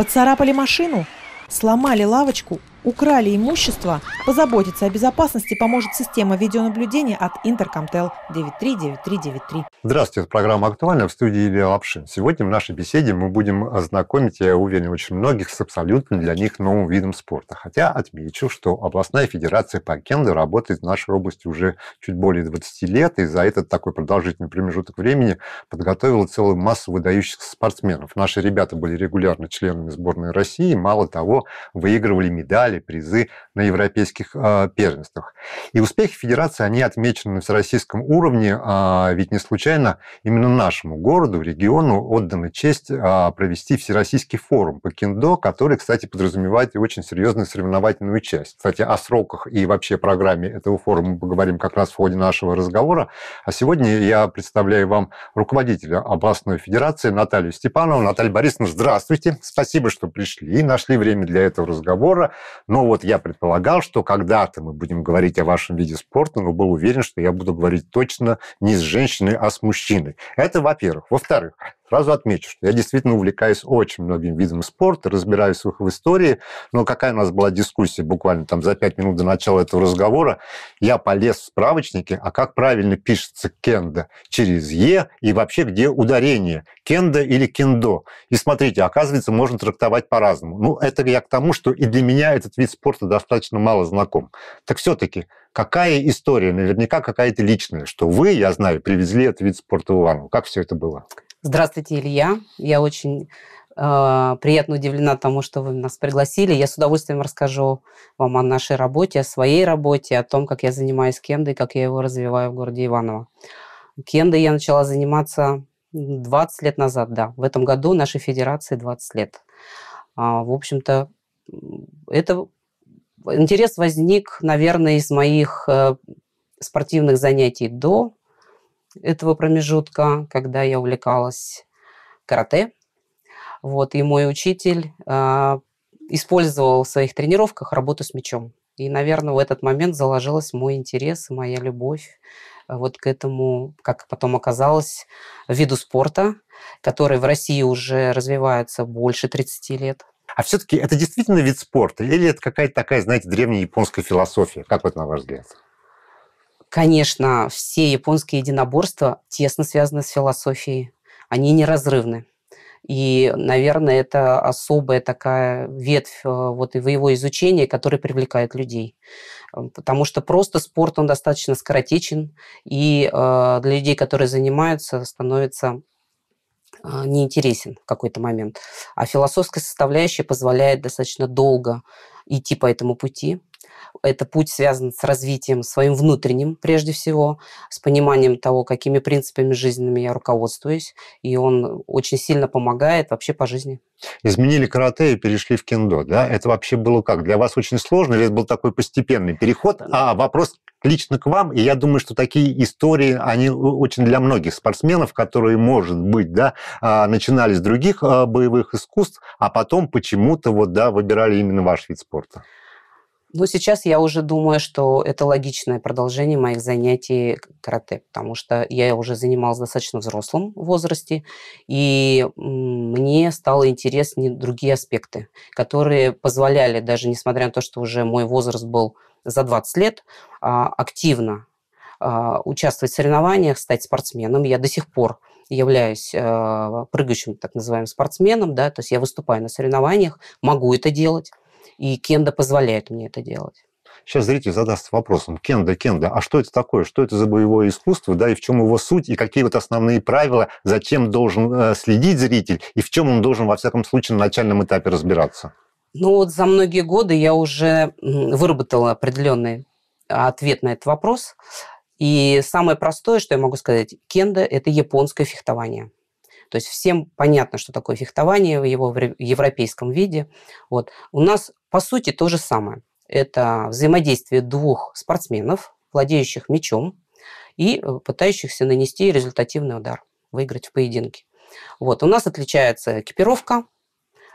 Поцарапали машину? Сломали лавочку? украли имущество, позаботиться о безопасности поможет система видеонаблюдения от Интеркомтел 939393. Здравствуйте, программа «Актуально» в студии Илья Лапшин. Сегодня в нашей беседе мы будем ознакомить, я уверен, очень многих с абсолютно для них новым видом спорта. Хотя отмечу, что областная федерация по кендо работает в нашей области уже чуть более 20 лет, и за этот такой продолжительный промежуток времени подготовила целую массу выдающихся спортсменов. Наши ребята были регулярно членами сборной России, мало того, выигрывали медали, брали призы на европейских а, первенствах. И успехи Федерации, они отмечены на всероссийском уровне, а, ведь не случайно именно нашему городу, региону отдана честь а, провести Всероссийский форум по кендо, который, кстати, подразумевает и очень серьезную соревновательную часть. Кстати, о сроках и вообще программе этого форума мы поговорим как раз в ходе нашего разговора. А сегодня я представляю вам руководителя областной федерации Наталью Степанову. Наталья Борисовна, здравствуйте. Спасибо, что пришли, и нашли время для этого разговора. Но вот я предполагал, что когда-то мы будем говорить о вашем виде спорта, но был уверен, что я буду говорить точно не с женщиной, а с мужчиной. Это во-первых. Во-вторых, Сразу отмечу, что я действительно увлекаюсь очень многим видом спорта, разбираюсь в их в истории, но какая у нас была дискуссия буквально там за пять минут до начала этого разговора, я полез в справочники, а как правильно пишется кенда через е и вообще где ударение, кенда или кендо. И смотрите, оказывается, можно трактовать по-разному. Ну, это я к тому, что и для меня этот вид спорта достаточно мало знаком. Так все-таки, какая история, наверняка какая-то личная, что вы, я знаю, привезли этот вид спорта в Иванову. Как все это было? Здравствуйте, Илья. Я очень а, приятно удивлена тому, что вы нас пригласили. Я с удовольствием расскажу вам о нашей работе, о своей работе, о том, как я занимаюсь кендой, как я его развиваю в городе Иваново. Кендой я начала заниматься 20 лет назад, да. В этом году нашей федерации 20 лет. А, в общем-то, это интерес возник, наверное, из моих э, спортивных занятий до этого промежутка, когда я увлекалась карате. Вот, и мой учитель э, использовал в своих тренировках работу с мячом. И, наверное, в этот момент заложилась мой интерес и моя любовь э, вот к этому, как потом оказалось, виду спорта, который в России уже развивается больше 30 лет. А все-таки это действительно вид спорта? Или это какая-то такая, знаете, древняя японская философия? Как вот на ваш взгляд? Конечно, все японские единоборства тесно связаны с философией. Они неразрывны. И, наверное, это особая такая ветвь э, вот и в его изучении, которая привлекает людей. Эм, потому что просто спорт, он достаточно скоротечен, и э, для людей, которые занимаются, становится э, неинтересен в какой-то момент. А философская составляющая позволяет достаточно долго идти по этому пути, это путь связан с развитием своим внутренним, прежде всего, с пониманием того, какими принципами жизненными я руководствуюсь, и он очень сильно помогает вообще по жизни. Изменили карате и перешли в кендо, да? Это вообще было как? Для вас очень сложно или это был такой постепенный переход? А вопрос лично к вам, и я думаю, что такие истории, они очень для многих спортсменов, которые, может быть, да, а, начинали с других а, боевых искусств, а потом почему-то вот, да, выбирали именно ваш вид спорта. Но сейчас я уже думаю, что это логичное продолжение моих занятий карате, потому что я уже занималась в достаточно взрослом возрасте, и мне стало интересны другие аспекты, которые позволяли, даже несмотря на то, что уже мой возраст был за 20 лет, а, активно а, участвовать в соревнованиях, стать спортсменом. Я до сих пор являюсь а, прыгающим так называемым спортсменом, да, то есть я выступаю на соревнованиях, могу это делать и Кенда позволяет мне это делать. Сейчас зритель задаст вопросом, Кенда, Кенда, а что это такое, что это за боевое искусство, да, и в чем его суть, и какие вот основные правила, зачем должен э, следить зритель, и в чем он должен, во всяком случае, на начальном этапе разбираться? Ну вот за многие годы я уже выработала определенный э, ответ на этот вопрос. И самое простое, что я могу сказать, кенда – это японское фехтование. То есть всем понятно, что такое фехтование в его европейском виде. Вот. У нас, по сути, то же самое. Это взаимодействие двух спортсменов, владеющих мечом и э, пытающихся нанести результативный удар, выиграть в поединке. Вот. У нас отличается экипировка,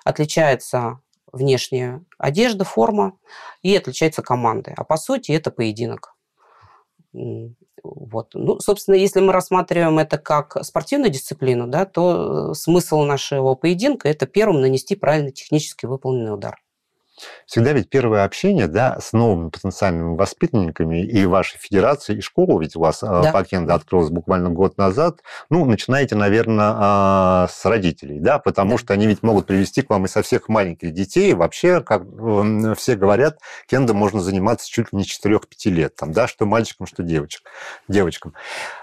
отличается внешняя одежда, форма и отличаются команды. А по сути это поединок. Вот. Ну, собственно, если мы рассматриваем это как спортивную дисциплину, да, то э, смысл нашего поединка – это первым нанести правильно технически выполненный удар. Всегда ведь первое общение да, с новыми потенциальными воспитанниками и вашей федерации, и школу, ведь у вас а, да. пакенда открылась буквально год назад, ну, начинаете, наверное, а, с родителей, да, потому да. что они ведь могут привести к вам и со всех маленьких детей. Вообще, как эм, все говорят, кенда можно заниматься чуть ли не 4-5 лет, там, да, что мальчикам, что девочек, девочкам.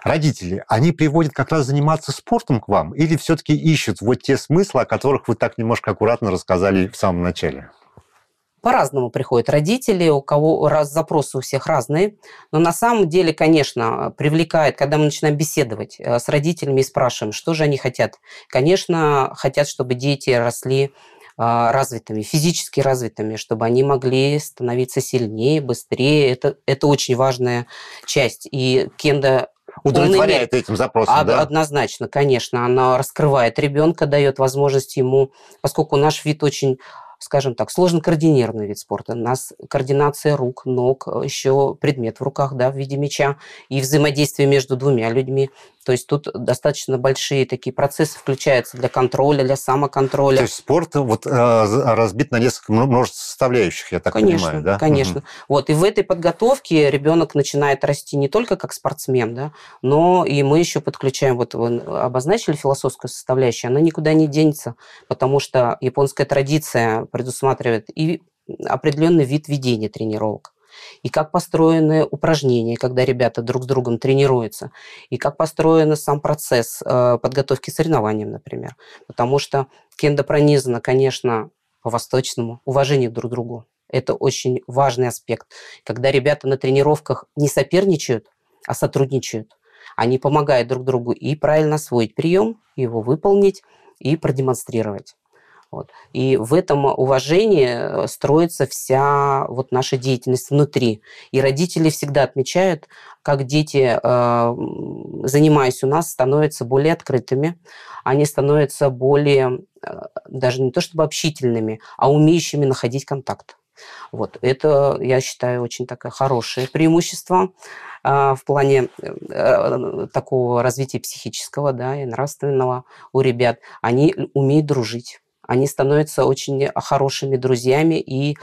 Родители, они приводят как раз заниматься спортом к вам или все-таки ищут вот те смыслы, о которых вы так немножко аккуратно рассказали в самом начале? по-разному приходят родители, у кого раз, запросы у всех разные. Но на самом деле, конечно, привлекает, когда мы начинаем беседовать э, с родителями и спрашиваем, что же они хотят. Конечно, хотят, чтобы дети росли а, развитыми, физически развитыми, чтобы они могли становиться сильнее, быстрее. Это, это очень важная часть. И Кенда удовлетворяет этим запросам, од- да? Однозначно, конечно. Она раскрывает ребенка, дает возможность ему, поскольку наш вид очень скажем так, сложно координированный вид спорта. У нас координация рук, ног, э, еще предмет в руках да, в виде мяча и взаимодействие между двумя людьми. То есть тут достаточно большие такие процессы включаются для контроля, для самоконтроля. То есть спорт э, вот э, разбит на несколько множество составляющих, я так конечно, понимаю, да? Конечно, конечно. Вот и в этой подготовке ребенок начинает расти не только как спортсмен, да, но и мы еще подключаем вот вы обозначили философскую составляющую, она никуда не денется, потому что японская традиция предусматривает и определенный вид ведения тренировок и как построены упражнения, когда ребята друг с другом тренируются, и как построен сам процесс э, подготовки к соревнованиям, например. Потому что кендо пронизано, конечно, по-восточному, уважение друг к другу. Это очень важный аспект. Когда ребята на тренировках не соперничают, а сотрудничают. Они помогают друг другу и правильно освоить прием, его выполнить и продемонстрировать. Вот. И в этом уважении э, строится вся вот наша деятельность внутри. И родители всегда отмечают, как дети, э, занимаясь у нас, становятся более открытыми, они становятся более, э, даже не то чтобы общительными, а умеющими находить контакт. Вот. Это, я считаю, очень такое хорошее преимущество в плане такого развития психического да, и нравственного у ребят. Они умеют дружить они становятся очень хорошими друзьями и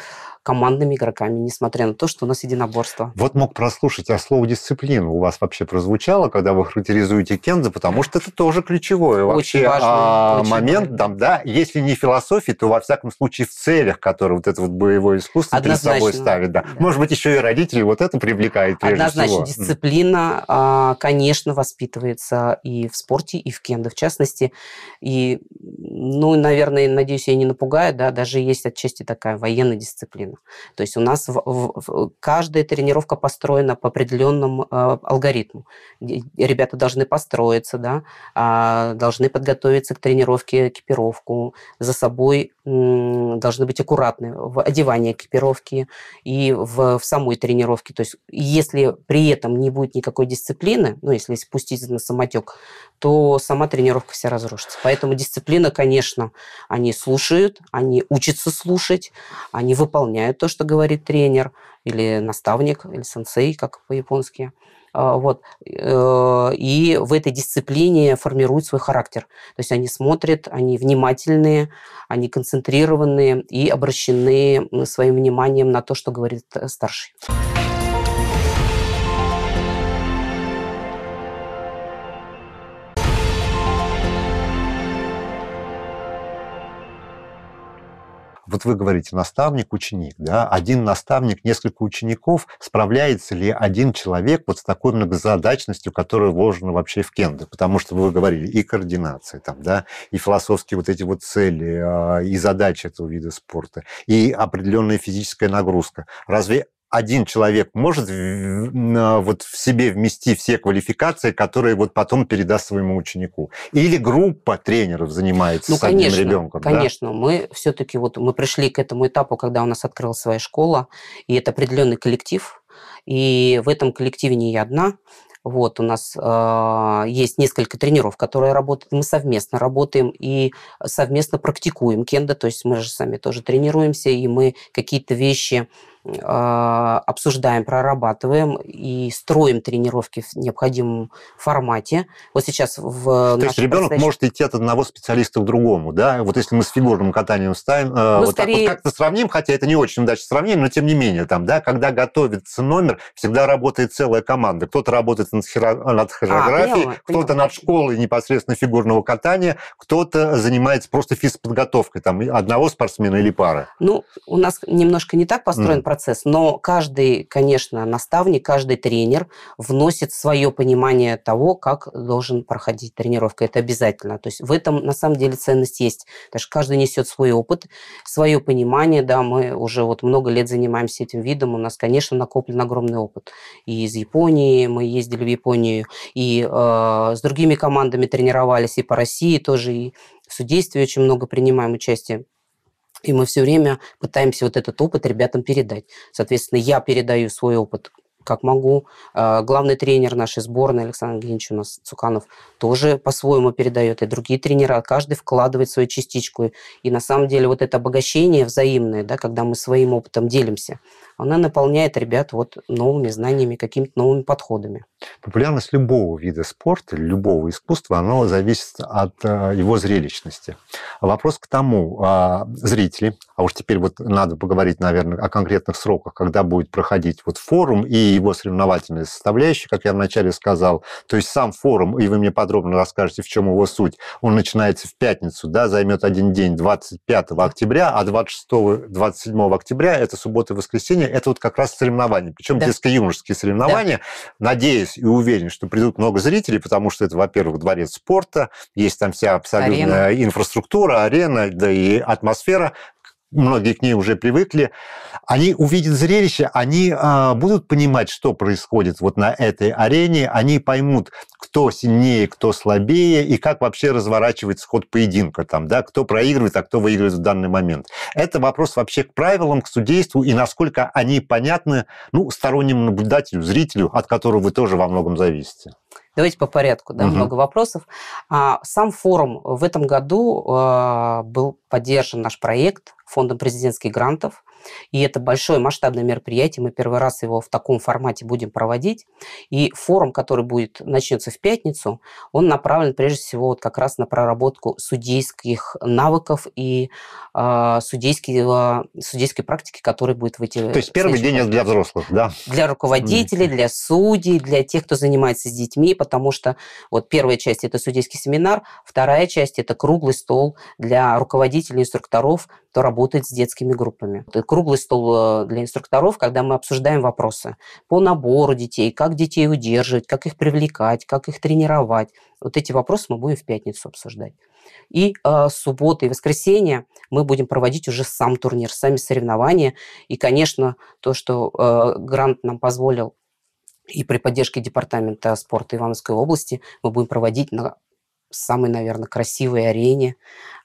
командными игроками, несмотря на то, что у нас единоборство. Вот мог прослушать, а слово «дисциплина» у вас вообще прозвучало, когда вы характеризуете Кенза, потому что это тоже ключевой вообще очень важно, а, очень момент. Там, да, если не философии, то, во всяком случае, в целях, которые вот это вот боевое искусство перед собой ставит. Да. Да. Может быть, еще и родители вот это привлекает прежде Однозначно, всего. дисциплина, а, конечно, воспитывается и в спорте, и в Кенда, в частности. И, ну, наверное, надеюсь, я не напугаю, да, даже есть отчасти такая военная дисциплина. То есть у нас в, в, каждая тренировка построена по определенному э, алгоритму. Ребята должны построиться, да, э, должны подготовиться к тренировке, экипировку, за собой э, должны быть аккуратны в одевании экипировки и в, в самой тренировке. То есть если при этом не будет никакой дисциплины, ну, если спустить на самотек, то сама тренировка вся разрушится. Поэтому дисциплина, конечно, они слушают, они учатся слушать, они выполняют выполняют то, что говорит тренер или наставник, или сенсей, как по-японски. А, вот. Э, и в этой дисциплине формируют свой характер. То есть они смотрят, они внимательные, они концентрированные и обращены своим вниманием на то, что говорит э, старший. Вот вы говорите, наставник, ученик, да, один наставник, несколько учеников, справляется ли один человек вот с такой многозадачностью, которая вложена вообще в кенды? Потому что вы говорили и координация там, да, и философские вот эти вот цели, а, и задачи этого вида спорта, и определенная физическая нагрузка. Разве один человек может вот в себе вместить все квалификации, которые вот потом передаст своему ученику? Или группа тренеров занимается ну, с конечно, одним ребенком? Конечно, да? мы все-таки вот мы пришли к этому этапу, когда у нас открылась своя школа, и это определенный коллектив, и в этом коллективе не я одна, вот у нас э, есть несколько тренеров, которые работают. Мы совместно работаем и совместно практикуем кендо. То есть мы же сами тоже тренируемся, и мы какие-то вещи а, обсуждаем, прорабатываем и строим тренировки в необходимом формате. Вот сейчас в... То есть ребенок предстоящей... может идти от одного специалиста к другому, да? Вот если мы с фигурным катанием ставим, ну, вот скорее... так вот как-то сравним, хотя это не очень удачно сравнение, но тем не менее, там, да, когда готовится номер, всегда работает целая команда. Кто-то работает над, хиро... над а, хореографией, а, кто-то над школой непосредственно фигурного катания, кто-то занимается просто физподготовкой, там, одного спортсмена или пары. Ну, у нас немножко не так построен mm процесс. Но каждый, конечно, наставник, каждый тренер вносит свое понимание того, как должен проходить тренировка. Это обязательно. То есть в этом на самом деле ценность есть. Потому что каждый несет свой опыт, свое понимание. Да, мы уже вот много лет занимаемся этим видом. У нас, конечно, накоплен огромный опыт. И из Японии мы ездили в Японию, и э, с другими командами тренировались, и по России тоже, и в судействе очень много принимаем участие. И мы все время пытаемся вот этот опыт ребятам передать. Соответственно, я передаю свой опыт как могу. А, главный тренер нашей сборной Александр Евгеньевич у нас Цуканов тоже по-своему передает, и другие тренера, каждый вкладывает свою частичку. И на самом деле вот это обогащение взаимное, да, когда мы своим опытом делимся, она наполняет ребят вот новыми знаниями, какими-то новыми подходами. Популярность любого вида спорта, любого искусства, она зависит от э, его зрелищности. Вопрос к тому, а, зрители, а уж теперь вот надо поговорить, наверное, о конкретных сроках, когда будет проходить вот форум и его соревновательной составляющей, как я вначале сказал. То есть сам форум, и вы мне подробно расскажете, в чем его суть, он начинается в пятницу, да, займет один день, 25 октября, а 26-27 октября, это суббота и воскресенье, это вот как раз соревнования, причем да. детско-юношеские соревнования. Да. Надеюсь и уверен, что придут много зрителей, потому что это, во-первых, дворец спорта, есть там вся абсолютная арена. инфраструктура, арена, да и атмосфера, многие к ней уже привыкли, они увидят зрелище, они э, будут понимать, что происходит вот на этой арене, они поймут, кто сильнее, кто слабее, и как вообще разворачивается ход поединка там, да, кто проигрывает, а кто выигрывает в данный момент. Это вопрос вообще к правилам, к судейству, и насколько они понятны, ну, стороннему наблюдателю, зрителю, от которого вы тоже во многом зависите. Давайте по порядку, да, угу. много вопросов. А, сам форум в этом году а, был поддержан наш проект фондом президентских грантов. И это большое масштабное мероприятие. Мы первый раз его в таком формате будем проводить. И форум, который будет, начнется в пятницу, он направлен прежде всего вот как раз на проработку судейских навыков и э, судейского, судейской практики, которая будет выйти. То есть первый день для взрослых, да? Для руководителей, для судей, для тех, кто занимается с детьми, потому что вот первая часть – это судейский семинар, вторая часть – это круглый стол для руководителей, инструкторов, кто работает с детскими группами круглый стол э, для инструкторов, когда мы обсуждаем вопросы по набору детей, как детей удерживать, как их привлекать, как их тренировать. Вот эти вопросы мы будем в пятницу обсуждать. И э, субботы и воскресенье мы будем проводить уже сам турнир, сами соревнования. И, конечно, то, что э, грант нам позволил и при поддержке Департамента спорта Ивановской области мы будем проводить на самой, наверное, красивой арене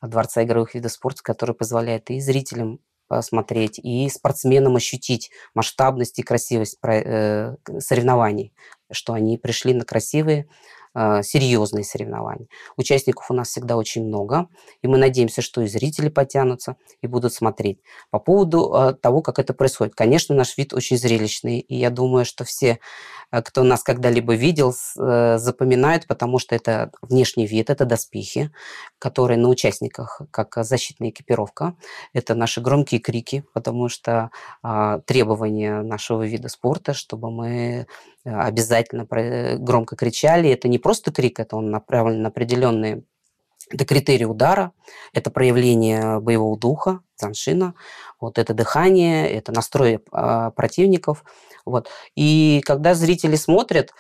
Дворца игровых видов спорта, которая позволяет и зрителям посмотреть э, и спортсменам ощутить масштабность и красивость э, соревнований что они пришли на красивые, а, серьезные соревнования. Участников у нас всегда очень много, и мы надеемся, что и зрители потянутся и будут смотреть. По поводу а, того, как это происходит. Конечно, наш вид очень зрелищный, и я думаю, что все, а, кто нас когда-либо видел, э, запоминают, потому что это внешний вид, это доспехи, которые на участниках как защитная экипировка. Это наши громкие крики, потому что требования нашего вида спорта, чтобы мы э, обязательно обязательно э, громко кричали. Это не просто крик, это он направлен на определенные это критерий удара, это проявление боевого духа, заншина, вот это дыхание, это настрой э, а, противников. Вот. И когда зрители смотрят,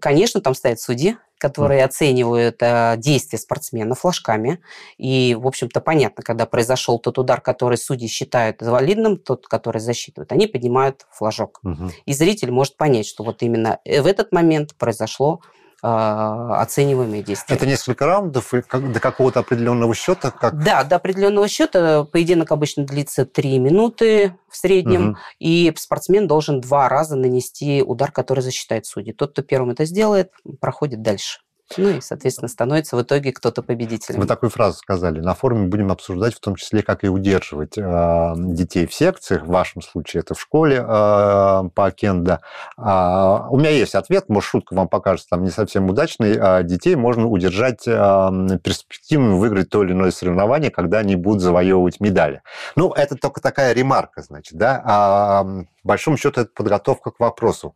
конечно, там стоят судьи, которые оценивают э, действия спортсмена флажками. И, в общем-то, понятно, когда произошел тот удар, который судьи считают валидным, тот, который засчитывают, они поднимают флажок. Угу. И зритель может понять, что вот именно э, в этот момент произошло а, оцениваемые действия. Это несколько раундов до какого-то определенного счета? Как... Да, до определенного счета. Поединок обычно длится 3 минуты в среднем, угу. и спортсмен должен два раза нанести удар, который засчитает судьи. Тот, кто первым это сделает, проходит дальше. Ну и, соответственно, становится в итоге кто-то победителем. Вы такую фразу сказали. На форуме будем обсуждать в том числе, как и удерживать э, детей в секциях. В вашем случае это в школе э, по Кенда. Э, у меня есть ответ, может, шутка вам покажется там не совсем удачной. Э, детей можно удержать э, перспективно выиграть то или иное соревнование, когда они будут завоевывать медали. Ну, это только такая ремарка, значит, да. А, по большому счету, это подготовка к вопросу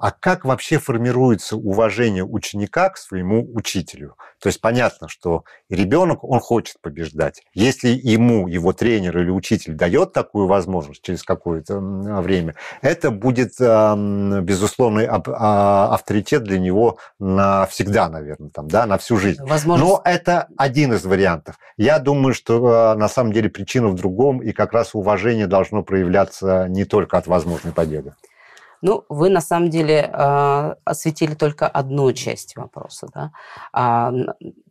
а как вообще формируется уважение ученика к своему учителю? То есть понятно, что ребенок, он хочет побеждать. Если ему его тренер или учитель дает такую возможность через какое-то время, это будет, безусловный а, авторитет для него навсегда, наверное, там, да, на всю жизнь. Возможно. Но это один из вариантов. Я думаю, что а, на самом деле причина в другом, и как раз уважение должно проявляться не только от возможной победы. Ну, вы на самом деле а, осветили только одну часть вопроса. Да? А,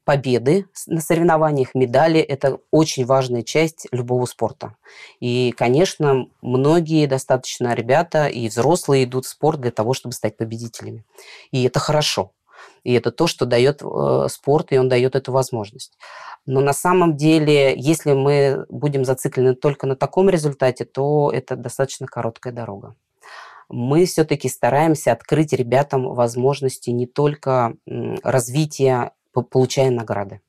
победы на соревнованиях, медали – это очень важная часть любого спорта. И, конечно, многие достаточно ребята и взрослые идут в спорт для того, чтобы стать победителями. И это хорошо. И это то, что дает э, спорт, и он дает эту возможность. Но на самом деле, если мы будем зациклены только на таком результате, то это достаточно короткая дорога мы все-таки стараемся открыть ребятам возможности не только развития, получая награды.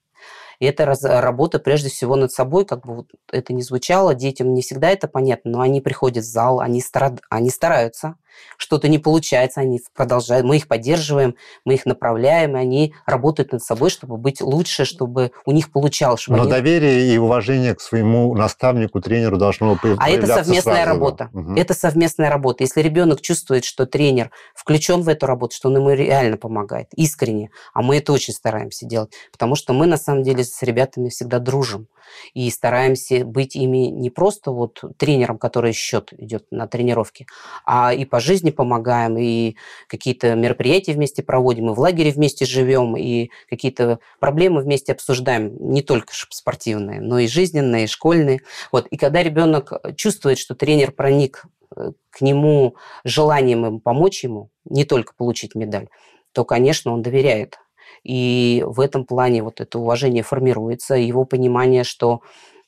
И это раз, работа прежде всего над собой, как бы вот это не звучало, детям не всегда это понятно, но они приходят в зал, они, старат, они стараются, что-то не получается, они продолжают, мы их поддерживаем, мы их направляем, и они работают над собой, чтобы быть лучше, чтобы у них получалось. Чтобы Но они... доверие и уважение к своему наставнику, тренеру должно быть. А это совместная сразу. работа. Угу. Это совместная работа. Если ребенок чувствует, что тренер включен в эту работу, что он ему реально помогает, искренне, а мы это очень стараемся делать, потому что мы на самом деле с ребятами всегда дружим и стараемся быть ими не просто вот тренером, который счет идет на тренировке, а и по жизни помогаем, и какие-то мероприятия вместе проводим, и в лагере вместе живем, и какие-то проблемы вместе обсуждаем, не только спортивные, но и жизненные, и школьные. Вот. И когда ребенок чувствует, что тренер проник э, к нему желанием им помочь ему, не только получить медаль, то, конечно, он доверяет. И в этом плане вот это уважение формируется, его понимание, что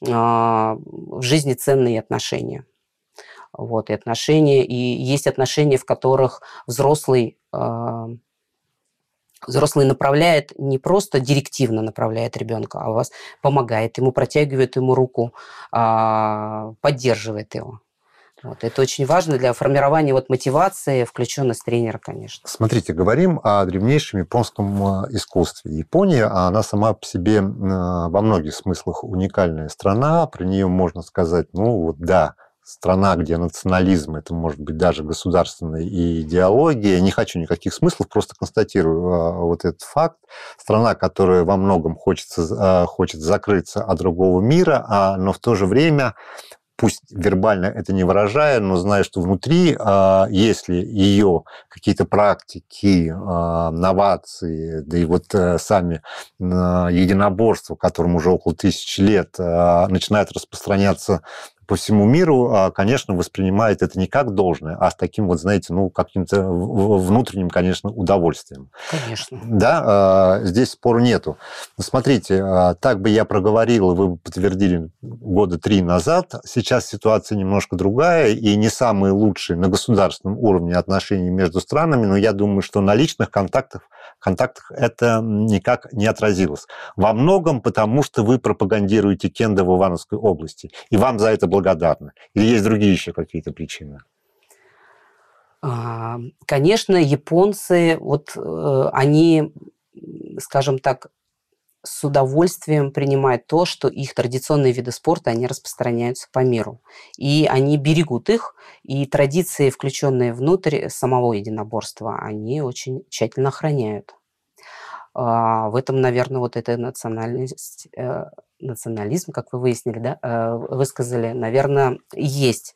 э, в жизни ценные отношения. Вот, и отношения, и есть отношения, в которых взрослый э, взрослый направляет, не просто директивно направляет ребенка, а вас помогает ему, протягивает ему руку, а, поддерживает его. Вот. Это очень важно для формирования вот мотивации, включенность тренера, конечно. Смотрите, говорим о древнейшем японском э, искусстве. Япония, она сама по себе э, во многих смыслах уникальная страна. Про нее можно сказать, ну вот да, страна, где национализм, это может быть даже государственная идеология. Не хочу никаких смыслов, просто констатирую а, вот этот факт. Страна, которая во многом хочется, а, хочет закрыться от другого мира, а, но в то же время пусть вербально это не выражая, но зная, что внутри, если ее какие-то практики, новации, да и вот э, сами единоборства, которым уже около тысячи лет, начинают распространяться по всему миру, а, конечно, воспринимает это не как должное, а с таким вот, знаете, ну, каким-то внутренним, конечно, удовольствием. Конечно. Да, а, здесь спору нету. Смотрите, а, так бы я проговорил, вы бы подтвердили года три назад. Сейчас ситуация немножко другая и не самые лучшие на государственном уровне отношения между странами, но я думаю, что на личных контактах контактах это никак не отразилось. Во многом потому, что вы пропагандируете Кенда в Ивановской области, и вам за это благодарны. Или есть другие еще какие-то причины? А, конечно, японцы, вот э, они, скажем так, с удовольствием принимают то, что их традиционные виды спорта, они распространяются по миру. И они берегут их, и традиции, включенные внутрь самого единоборства, они очень тщательно охраняют. А, в этом, наверное, вот эта национальность, э, национализм, как вы выяснили, да, э, высказали, наверное, есть.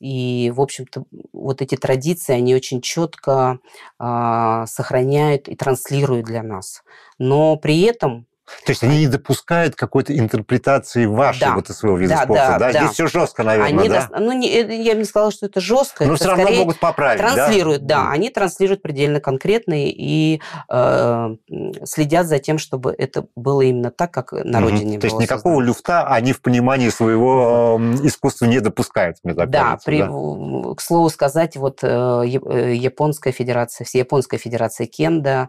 И, в общем-то, вот эти традиции, они очень четко э, сохраняют и транслируют для нас. Но при этом то есть они не допускают какой-то интерпретации вашей да. вот своего вида да, спорта, да, да? да? Здесь все жестко, наверное, они да? До... Ну, не, э, я бы не сказала, что это жестко. Но это все равно могут поправить, Транслируют, да? да. Они транслируют предельно конкретно и э, следят за тем, чтобы это было именно так, как на угу. родине То есть никакого создано. люфта они в понимании своего э, искусства не допускают, мне так да, кажется. При, да, к слову сказать, вот э, э Японская Федерация, японская Федерация Кенда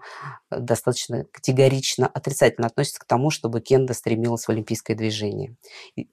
достаточно категорично отрицательно относится к тому, чтобы кенда стремилась в олимпийское движение.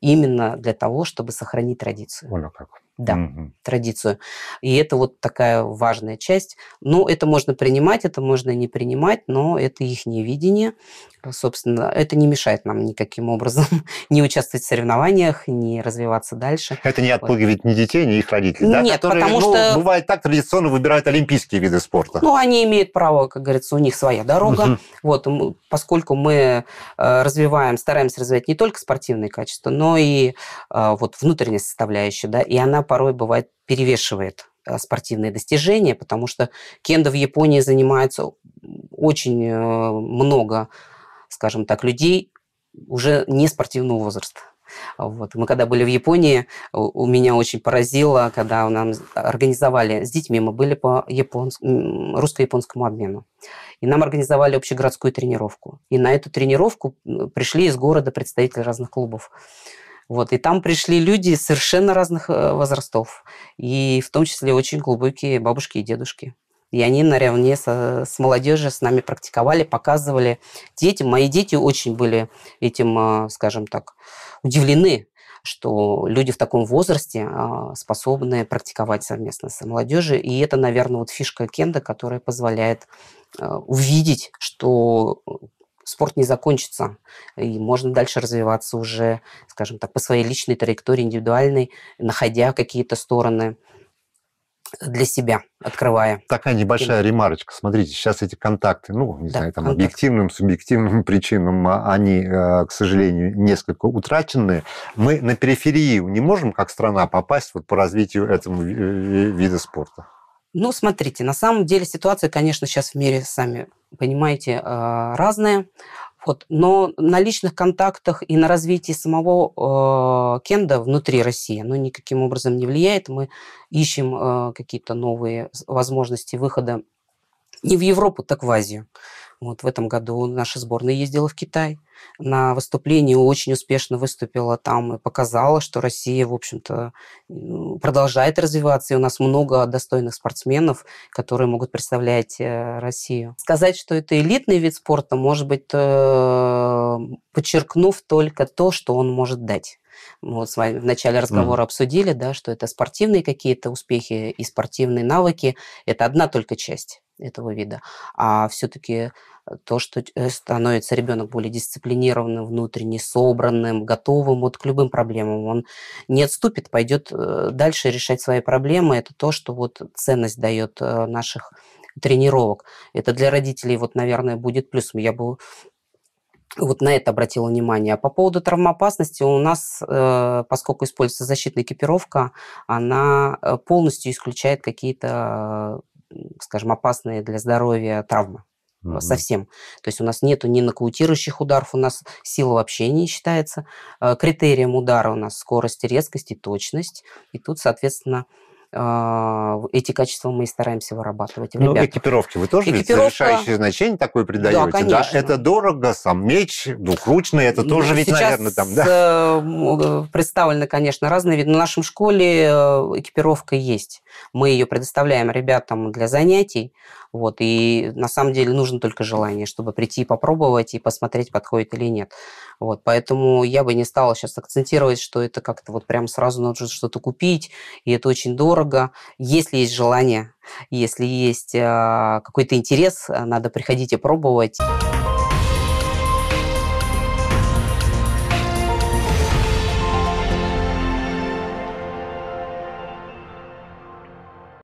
Именно для того, чтобы сохранить традицию. Понял как да, угу. традицию. И это вот такая важная часть. Ну, это можно принимать, это можно не принимать, но это их видение. А, собственно, это не мешает нам никаким образом не участвовать в соревнованиях, не развиваться дальше. Это не отпугивает вот. ни детей, ни их родителей, Нет, да? Нет, потому ну, что... бывает так, традиционно выбирают олимпийские виды спорта. Ну, они имеют право, как говорится, у них своя дорога. Угу. Вот, поскольку мы э, развиваем, стараемся развивать не только спортивные качества, но и э, вот внутренняя составляющая, да, и она порой бывает перевешивает э, спортивные достижения, потому что кендо в Японии занимается очень э, много, скажем так, людей уже не спортивного возраста. Вот. Мы когда были в Японии, у меня очень поразило, когда нам организовали с детьми, мы были по японск... русско-японскому обмену. И нам организовали общегородскую тренировку. И на эту тренировку пришли из города представители разных клубов. Вот. И там пришли люди совершенно разных э, возрастов, и в том числе очень глубокие бабушки и дедушки. И они наравне со, с молодежью с нами практиковали, показывали детям. Мои дети очень были этим, э, скажем так, удивлены, что люди в таком возрасте э, способны практиковать совместно с молодежью. И это, наверное, вот фишка Кенда, которая позволяет увидеть, что спорт не закончится, и можно дальше развиваться уже, скажем так, по своей личной траектории, индивидуальной, находя какие-то стороны для себя, открывая. Такая небольшая ремарочка. Смотрите, сейчас эти контакты, ну, не да, знаю, там, контакт. объективным, субъективным причинам, а они, э, к сожалению, несколько утрачены. Мы на периферии, не можем, как страна, попасть вот по развитию этого вида спорта? Ну, смотрите, на самом деле ситуация, конечно, сейчас в мире, сами понимаете, а, разные. Вот. Но на личных контактах и на развитии самого э, кенда внутри России оно никаким образом не влияет. Мы ищем э, какие-то новые возможности выхода не в Европу, так в Азию. Вот в этом году наша сборная ездила в Китай. На выступлении очень успешно выступила там и показала, что Россия, в общем-то, продолжает развиваться, и у нас много достойных спортсменов, которые могут представлять э, Россию. Сказать, что это элитный вид спорта, может быть, э, подчеркнув только то, что он может дать. Мы вот с вами в начале разговора mm. обсудили, да, что это спортивные какие-то успехи и спортивные навыки. Это одна только часть этого вида. А все-таки то, что э, становится ребенок более дисциплинированным, внутренне собранным, готовым вот к любым проблемам. Он не отступит, пойдет э, дальше решать свои проблемы. Это то, что вот ценность дает э, наших тренировок. Это для родителей, вот, наверное, будет плюсом. Я бы вот на это обратила внимание. А по поводу травмоопасности у нас, поскольку используется защитная экипировка, она полностью исключает какие-то, скажем, опасные для здоровья травмы mm-hmm. совсем. То есть у нас нету ни нокаутирующих ударов, у нас сила вообще не считается. А, критерием удара у нас скорость, резкость и точность. И тут, соответственно, а, эти качества мы и стараемся вырабатывать. Ну, экипировки вы тоже Экипировка... ведь решающее значение такое придаете, да? Конечно. да? Это дорого, сам меч двухручный, это ну, тоже ну, ведь, Сейчас наверное, там, да? Э, представлены, конечно, разные виды. В нашем школе э, экипировка есть. Мы ее предоставляем ребятам для занятий, вот, и на самом деле нужно только желание, чтобы прийти и попробовать, и посмотреть, подходит или нет. Вот, поэтому я бы не стала сейчас акцентировать, что это как-то вот прям сразу нужно что-то купить, и это очень дорого, дорого. Если есть желание, если есть а, какой-то интерес, а, надо приходить и пробовать.